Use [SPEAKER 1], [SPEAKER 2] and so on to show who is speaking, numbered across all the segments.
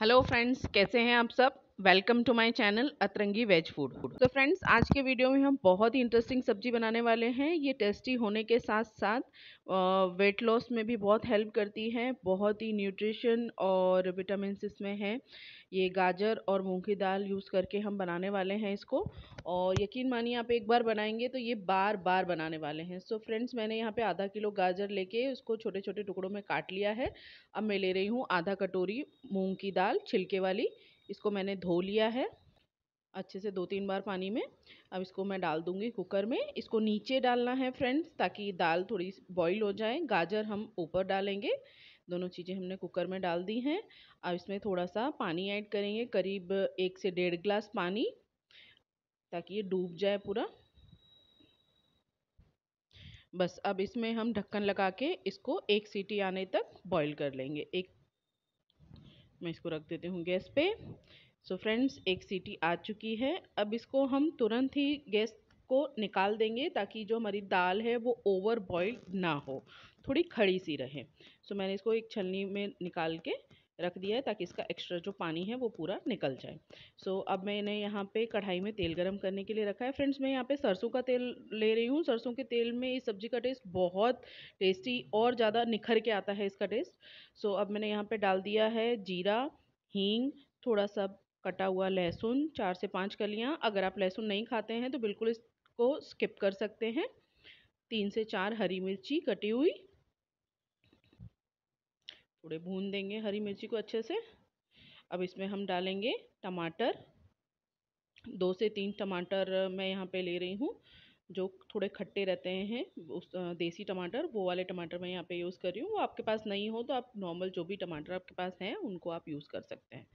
[SPEAKER 1] hello friends कैसे हैं आप सब welcome to my channel Atrangi veg food तो फ्रेंड्स आज के वीडियो में हम बहुत ही इंटरेस्टिंग सब्जी बनाने वाले हैं ये टेस्टी होने के साथ साथ वेट लॉस में भी बहुत हेल्प करती है बहुत ही न्यूट्रिशन और विटामिन इसमें है ये गाजर और मूंग की दाल यूज़ करके हम बनाने वाले हैं इसको और यकीन मानिए आप एक बार बनाएंगे तो ये बार बार बनाने वाले हैं सो so फ्रेंड्स मैंने यहाँ पे आधा किलो गाजर लेके उसको छोटे छोटे टुकड़ों में काट लिया है अब मैं ले रही हूँ आधा कटोरी मूँग की दाल छिलके वाली इसको मैंने धो लिया है अच्छे से दो तीन बार पानी में अब इसको मैं डाल दूंगी कुकर में इसको नीचे डालना है फ्रेंड्स ताकि दाल थोड़ी बॉईल हो जाए गाजर हम ऊपर डालेंगे दोनों चीज़ें हमने कुकर में डाल दी हैं अब इसमें थोड़ा सा पानी ऐड करेंगे करीब एक से डेढ़ ग्लास पानी ताकि ये डूब जाए पूरा बस अब इसमें हम ढक्कन लगा के इसको एक सीटी आने तक बॉईल कर लेंगे एक मैं इसको रख देती हूँ गैस पे सो so फ्रेंड्स एक सीटी आ चुकी है अब इसको हम तुरंत ही गैस को निकाल देंगे ताकि जो हमारी दाल है वो ओवर बॉयल ना हो थोड़ी खड़ी सी रहे सो so मैंने इसको एक छलनी में निकाल के रख दिया है ताकि इसका एक्स्ट्रा जो पानी है वो पूरा निकल जाए सो so, अब मैंने यहाँ पे कढ़ाई में तेल गरम करने के लिए रखा है फ्रेंड्स मैं यहाँ पे सरसों का तेल ले रही हूँ सरसों के तेल में इस सब्ज़ी का टेस्ट बहुत टेस्टी और ज़्यादा निखर के आता है इसका टेस्ट सो so, अब मैंने यहाँ पर डाल दिया है जीरा हींग थोड़ा सा कटा हुआ लहसुन चार से पाँच कलियाँ अगर आप लहसुन नहीं खाते हैं तो बिल्कुल इसको स्किप कर सकते हैं तीन से चार हरी मिर्ची कटी हुई थोड़े भून देंगे हरी मिर्ची को अच्छे से अब इसमें हम डालेंगे टमाटर दो से तीन टमाटर मैं यहाँ पे ले रही हूँ जो थोड़े खट्टे रहते हैं उस देसी टमाटर वो वाले टमाटर मैं यहाँ पे यूज़ कर रही हूँ वो आपके पास नहीं हो तो आप नॉर्मल जो भी टमाटर आपके पास हैं उनको आप यूज़ कर सकते हैं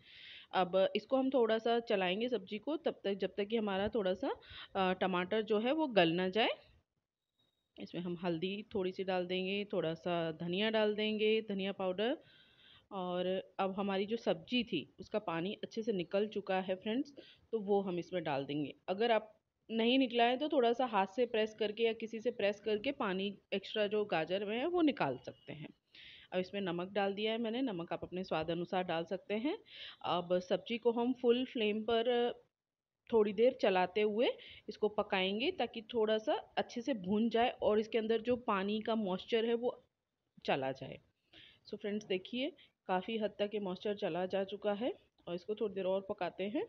[SPEAKER 1] अब इसको हम थोड़ा सा चलाएंगे सब्जी को तब तक जब तक कि हमारा थोड़ा सा टमाटर जो है वो गल ना जाए इसमें हम हल्दी थोड़ी सी डाल देंगे थोड़ा सा धनिया डाल देंगे धनिया पाउडर और अब हमारी जो सब्जी थी उसका पानी अच्छे से निकल चुका है फ्रेंड्स तो वो हम इसमें डाल देंगे अगर आप नहीं निकला है तो थोड़ा सा हाथ से प्रेस करके या किसी से प्रेस करके पानी एक्स्ट्रा जो गाजर में है वो निकाल सकते हैं अब इसमें नमक डाल दिया है मैंने नमक आप अपने स्वाद अनुसार डाल सकते हैं अब सब्जी को हम फुल फ्लेम पर थोड़ी देर चलाते हुए इसको पकाएंगे ताकि थोड़ा सा अच्छे से भून जाए और इसके अंदर जो पानी का मॉइस्चर है वो चला जाए सो फ्रेंड्स देखिए काफ़ी हद तक ये मॉइस्चर चला जा चुका है और इसको थोड़ी देर और पकाते हैं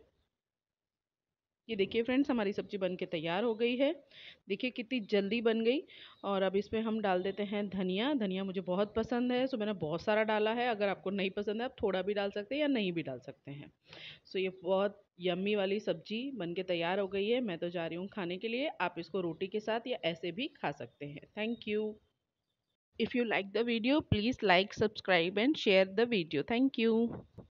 [SPEAKER 1] ये देखिए फ्रेंड्स हमारी सब्जी बन के तैयार हो गई है देखिए कितनी जल्दी बन गई और अब इसमें हम डाल देते हैं धनिया धनिया मुझे बहुत पसंद है सो मैंने बहुत सारा डाला है अगर आपको नहीं पसंद है आप थोड़ा भी डाल सकते हैं या नहीं भी डाल सकते हैं सो ये बहुत यम्मी वाली सब्जी बन के तैयार हो गई है मैं तो जा रही हूँ खाने के लिए आप इसको रोटी के साथ या ऐसे भी खा सकते हैं thank you if you like the video please like subscribe and share the video thank you